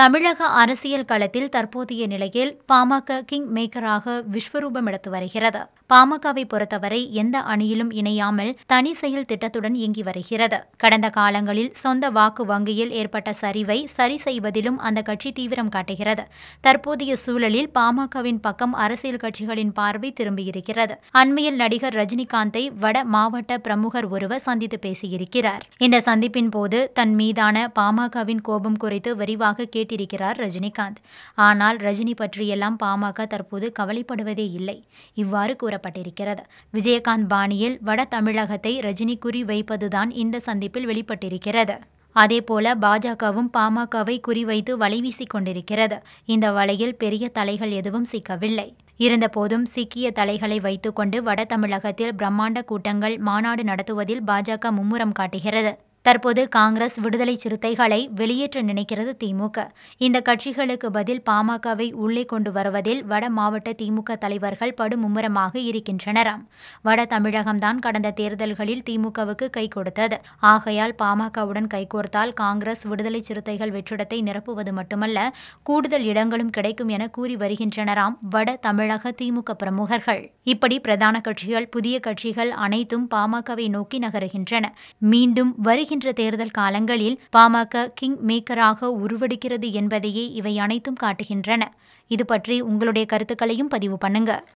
தமிழக அரசியல் களத்தில் தற்போதைய நிலையில் பாமக கிங் மேக்கராக விஸ்வரூபம் எடுத்து வருகிறது பாமகவை பொறுத்தவரை எந்த அணியிலும் இணையாமல் தனி செயல் திட்டத்துடன் இயங்கி வருகிறது கடந்த காலங்களில் சொந்த வாக்கு வங்கியில் ஏற்பட்ட சரிவை சரி செய்வதிலும் அந்த கட்சி தீவிரம் காட்டுகிறது தற்போதைய சூழலில் பாமகவின் பக்கம் அரசியல் கட்சிகளின் பார்வை திரும்பியிருக்கிறது அண்மையில் நடிகர் ரஜினிகாந்தை வட மாவட்ட பிரமுகர் ஒருவர் சந்தித்து பேசியிருக்கிறார் இந்த சந்திப்பின் போது தன் மீதான பாமகவின் கோபம் குறித்து விரிவாக கேட்டு குறிப்பிட்டிருக்கிறார் ரஜினிகாந்த் ஆனால் ரஜினி பற்றியெல்லாம் பாமக தற்போது கவலைப்படுவதே இல்லை இவ்வாறு கூறப்பட்டிருக்கிறது விஜயகாந்த் பாணியில் வட தமிழகத்தை ரஜினி குறி வைப்பதுதான் இந்த சந்திப்பில் வெளிப்பட்டிருக்கிறது அதேபோல பாஜகவும் பாமகவை குறிவைத்து வலைவீசிக் கொண்டிருக்கிறது இந்த வலையில் பெரிய தலைகள் எதுவும் சிக்கவில்லை இருந்தபோதும் சிக்கிய தலைகளை வைத்துக்கொண்டு வட தமிழகத்தில் பிரம்மாண்ட கூட்டங்கள் மாநாடு நடத்துவதில் பாஜக மும்முரம் காட்டுகிறது தற்போது காங்கிரஸ் விடுதலை சிறுத்தைகளை வெளியேற்ற நினைக்கிறது திமுக இந்த கட்சிகளுக்கு பதில் பாமகவை உள்ளே கொண்டு வருவதில் வட மாவட்ட திமுக தலைவர்கள் படுமும்முரமாக இருக்கின்றனராம் வட தமிழகம்தான் கடந்த தேர்தல்களில் திமுகவுக்கு கை கொடுத்தது ஆகையால் பாமகவுடன் கைகோர்த்தால் காங்கிரஸ் விடுதலை சிறுத்தைகள் வெற்றிடத்தை நிரப்புவது மட்டுமல்ல கூடுதல் இடங்களும் கிடைக்கும் என கூறி வருகின்றனராம் வட தமிழக திமுக பிரமுகர்கள் இப்படி பிரதான கட்சிகள் புதிய கட்சிகள் அனைத்தும் பாமகவை நோக்கி நகருகின்றன மீண்டும் வரி வருகின்ற தேர்தல் காலங்களில் பாமக கிங் மேக்கராக உருவெடுக்கிறது என்பதையே இவை அனைத்தும் காட்டுகின்றன இது பற்றி உங்களுடைய கருத்துக்களையும் பதிவு பண்ணுங்க